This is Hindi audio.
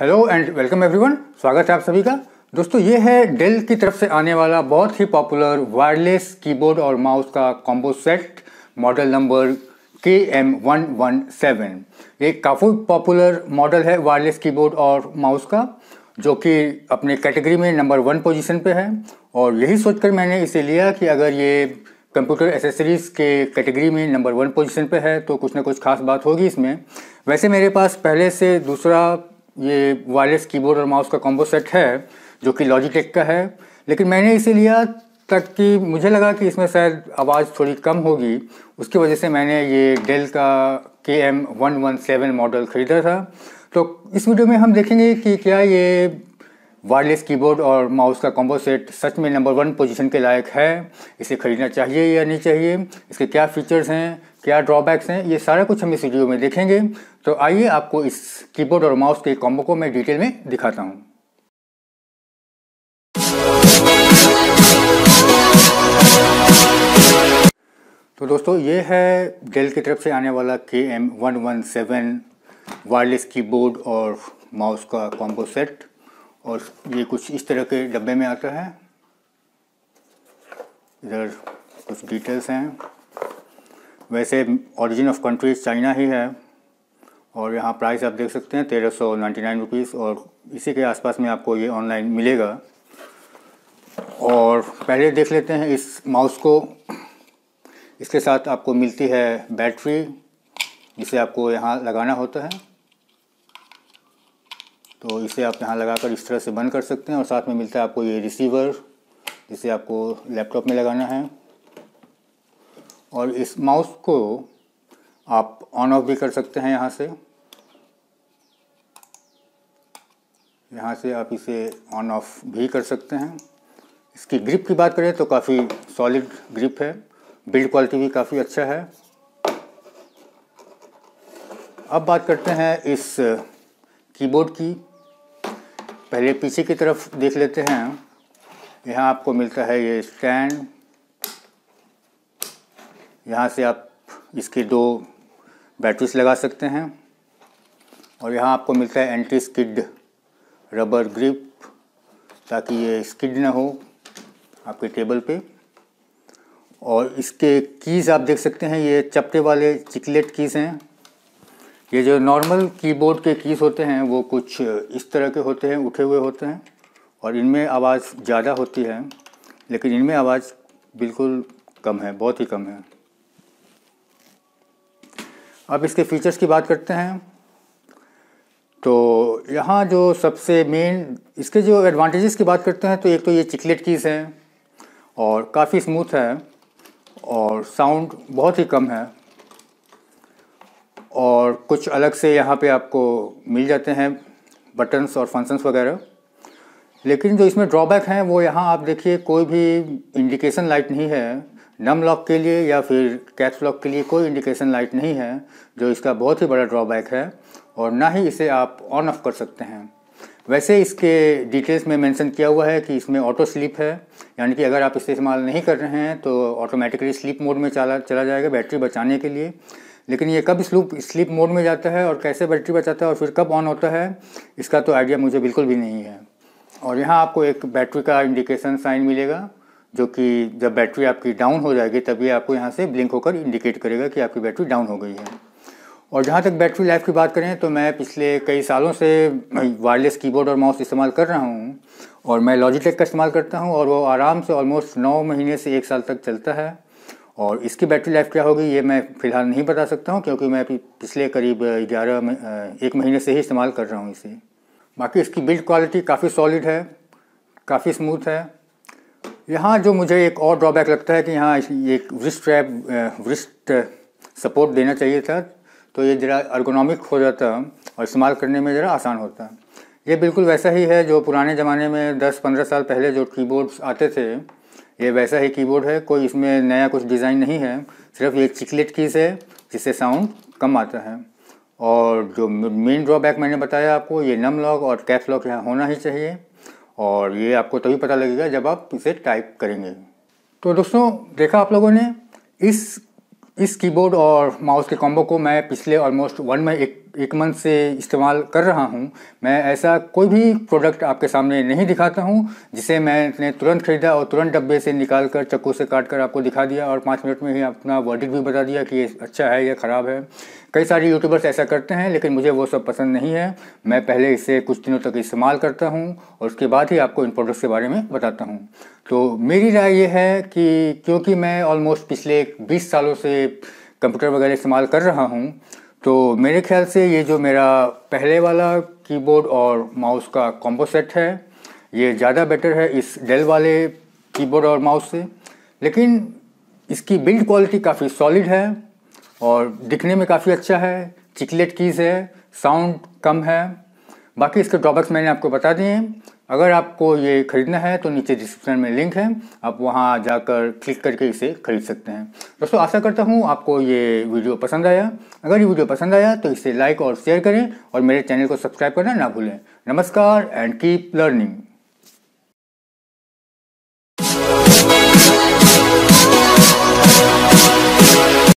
हेलो एंड वेलकम एवरीवन स्वागत है आप सभी का दोस्तों ये है डेल की तरफ से आने वाला बहुत ही पॉपुलर वायरलेस कीबोर्ड और माउस का combo set model number K M one one seven ये काफ़ी पॉपुलर मॉडल है वायरलेस कीबोर्ड और माउस का जो कि अपने कैटेगरी में नंबर वन पोजीशन पे है और यही सोचकर मैंने इसे लिया कि अगर ये कंप्यूटर एसेसरीज़ के कैटेगरी में नंबर वन पोजीशन पे है तो कुछ ना कुछ खास बात होगी इसमें वैसे मेरे पास पहले से दूसरा ये वायरलेस कीबोर्ड और माउस का कॉम्बो सेट है जो कि लॉजिटेक का है लेकिन मैंने इसे लिया तक कि मुझे लगा कि इसमें शायद आवाज़ थोड़ी कम होगी उसकी वजह से मैंने ये डेल का K M one one seven model ख़रीदा था तो इस वीडियो में हम देखेंगे कि क्या ये वायरलेस कीबोर्ड और माउस का कॉम्बो सेट सच में नंबर वन पोजीशन के लायक है इसे ख़रीदना चाहिए या नहीं चाहिए इसके क्या फीचर्स हैं क्या ड्रॉबैक्स हैं ये सारा कुछ हम इस वीडियो में देखेंगे तो आइए आपको इस कीबोर्ड और माउस के कॉम्बो को मैं डिटेल में दिखाता हूँ तो दोस्तों ये है डेल की तरफ से आने वाला K M one one seven wireless keyboard और माउस का कॉम्बो सेट और ये कुछ इस तरह के डब्बे में आता है इधर कुछ डिटेल्स हैं वैसे ओरिजिन ऑफ कंट्रीज चाइना ही है और यहाँ प्राइस आप देख सकते हैं तेरह सौ नाइन्टी नाइन रुपीज़ और इसी के आसपास में आपको ये ऑनलाइन मिलेगा और पहले देख लेते हैं इस माउस को इसके साथ आपको मिलती है बैटरी जिसे आपको यहाँ लगाना होता है तो इसे आप यहाँ लगाकर इस तरह से बंद कर सकते हैं और साथ में मिलता है आपको ये रिसीवर जिसे आपको लैपटॉप में लगाना है और इस माउस को आप ऑन ऑफ भी कर सकते हैं यहाँ से यहाँ से आप इसे ऑन ऑफ भी कर सकते हैं इसकी ग्रिप की बात करें तो काफ़ी सॉलिड ग्रिप है बिल्ड क्वालिटी भी काफ़ी अच्छा है अब बात करते हैं इस कीबोर्ड की पहले पीछे की तरफ देख लेते हैं यहाँ आपको मिलता है ये स्टैंड यहाँ से आप इसके दो बैटरीज लगा सकते हैं और यहाँ आपको मिलता है एंटी स्किड रबर ग्रिप ताकि ये स्किड ना हो आपके टेबल पे और इसके कीज़ आप देख सकते हैं ये चपटे वाले चिकलेट कीज़ हैं ये जो नॉर्मल कीबोर्ड के कीज़ होते हैं वो कुछ इस तरह के होते हैं उठे हुए होते हैं और इनमें आवाज़ ज़्यादा होती है लेकिन इनमें आवाज़ बिल्कुल कम है बहुत ही कम है अब इसके फीचर्स की बात करते हैं तो यहाँ जो सबसे मेन इसके जो एडवांटेजेस की बात करते हैं तो एक तो ये चिकलेट कीज़ हैं और काफ़ी स्मूथ है और साउंड बहुत ही कम है और कुछ अलग से यहाँ पे आपको मिल जाते हैं बटन्स और फंक्शंस वगैरह लेकिन जो इसमें ड्रॉबैक हैं वो यहाँ आप देखिए कोई भी इंडिकेशन लाइट नहीं है नम लॉक के लिए या फिर कैप्स लॉक के लिए कोई इंडिकेशन लाइट नहीं है जो इसका बहुत ही बड़ा ड्रॉबैक है और ना ही इसे आप ऑन ऑफ कर सकते हैं वैसे इसके डिटेल्स में मेंशन किया हुआ है कि इसमें ऑटो स्लीप है यानी कि अगर आप इसे इस्तेमाल नहीं कर रहे हैं तो ऑटोमेटिकली स्लीप मोड में चला चला जाएगा बैटरी बचाने के लिए लेकिन ये कब स्लूप स्लीप मोड में जाता है और कैसे बैटरी बचाता है और फिर कब ऑन होता है इसका तो आइडिया मुझे बिल्कुल भी नहीं है और यहाँ आपको एक बैटरी का इंडिकेशन साइन मिलेगा जो कि जब बैटरी आपकी डाउन हो जाएगी तभी आपको यहाँ से ब्लिंक होकर इंडिकेट करेगा कि आपकी बैटरी डाउन हो गई है और जहाँ तक बैटरी लाइफ की बात करें तो मैं पिछले कई सालों से वायरलेस कीबोर्ड और माउस इस्तेमाल कर रहा हूँ और मैं लॉजिटेक का इस्तेमाल करता हूँ और वो आराम से ऑलमोस्ट नौ महीने से एक साल तक चलता है और इसकी बैटरी लाइफ क्या होगी ये मैं फ़िलहाल नहीं बता सकता हूँ क्योंकि मैं पिछले करीब ग्यारह एक महीने से ही इस्तेमाल कर रहा हूँ इसे बाकी इसकी बिल्ड क्वालिटी काफ़ी सॉलिड है काफ़ी स्मूथ है यहाँ जो मुझे एक और ड्रॉबैक लगता है कि यहाँ एक वृस्ट ट्रैप वृस्ट सपोर्ट देना चाहिए था तो ये ज़रा अर्गोनॉमिक हो जाता और इस्तेमाल करने में ज़रा आसान होता ये बिल्कुल वैसा ही है जो पुराने ज़माने में 10-15 साल पहले जो कीबोर्ड्स आते थे ये वैसा ही कीबोर्ड है कोई इसमें नया कुछ डिज़ाइन नहीं है सिर्फ ये चिकलेट कीस है जिससे साउंड कम आता है और जो मेन ड्रॉबैक मैंने बताया आपको ये नम लॉक और कैप लॉक यहाँ होना ही चाहिए और ये आपको तभी पता लगेगा जब आप इसे टाइप करेंगे तो दोस्तों देखा आप लोगों ने इस इस कीबोर्ड और माउस के कॉम्बो को मैं पिछले ऑलमोस्ट वन में एक एक मंथ से इस्तेमाल कर रहा हूँ मैं ऐसा कोई भी प्रोडक्ट आपके सामने नहीं दिखाता हूँ जिसे मैंने तुरंत खरीदा और तुरंत डब्बे से निकाल कर चक्कू से काट कर आपको दिखा दिया और पाँच मिनट में ही अपना वर्डिक भी बता दिया कि ये अच्छा है या ख़राब है कई सारे यूट्यूबर्स ऐसा करते हैं लेकिन मुझे वो सब पसंद नहीं है मैं पहले इसे कुछ दिनों तक इस्तेमाल करता हूँ और उसके बाद ही आपको इन प्रोडक्ट्स के बारे में बताता हूँ तो मेरी राय ये है कि क्योंकि मैं ऑलमोस्ट पिछले बीस सालों से कंप्यूटर वगैरह इस्तेमाल कर रहा हूँ तो मेरे ख्याल से ये जो मेरा पहले वाला कीबोर्ड और माउस का कॉम्बो सेट है ये ज़्यादा बेटर है इस डेल वाले कीबोर्ड और माउस से लेकिन इसकी बिल्ड क्वालिटी काफ़ी सॉलिड है और दिखने में काफ़ी अच्छा है चिकलेट कीज़ है साउंड कम है बाकी इसके ड्रॉबैक्स मैंने आपको बता दिए हैं अगर आपको ये ख़रीदना है तो नीचे डिस्क्रिप्शन में लिंक है आप वहाँ जाकर क्लिक करके इसे खरीद सकते हैं दोस्तों आशा करता हूँ आपको ये वीडियो पसंद आया अगर ये वीडियो पसंद आया तो इसे लाइक और शेयर करें और मेरे चैनल को सब्सक्राइब करना ना भूलें नमस्कार एंड कीप लर्निंग